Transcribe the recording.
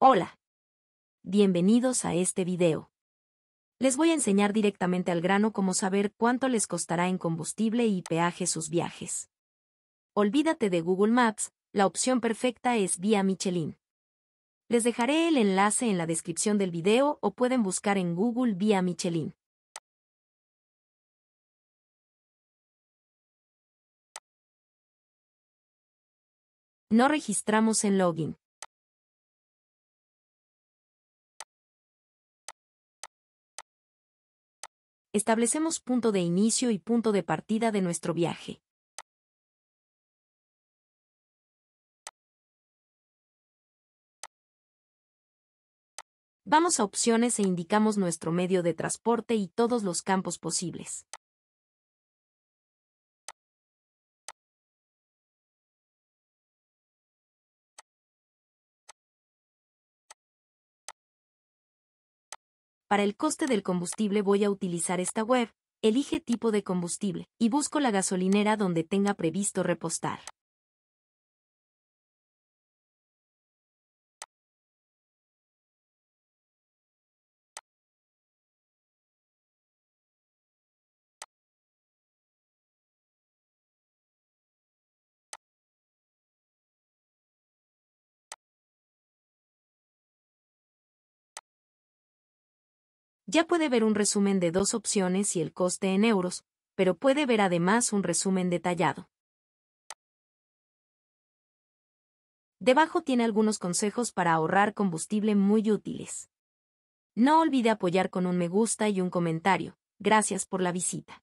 Hola. Bienvenidos a este video. Les voy a enseñar directamente al grano cómo saber cuánto les costará en combustible y peaje sus viajes. Olvídate de Google Maps, la opción perfecta es Vía Michelin. Les dejaré el enlace en la descripción del video o pueden buscar en Google Vía Michelin. No registramos en login. establecemos punto de inicio y punto de partida de nuestro viaje. Vamos a opciones e indicamos nuestro medio de transporte y todos los campos posibles. Para el coste del combustible voy a utilizar esta web, elige tipo de combustible y busco la gasolinera donde tenga previsto repostar. Ya puede ver un resumen de dos opciones y el coste en euros, pero puede ver además un resumen detallado. Debajo tiene algunos consejos para ahorrar combustible muy útiles. No olvide apoyar con un me gusta y un comentario. Gracias por la visita.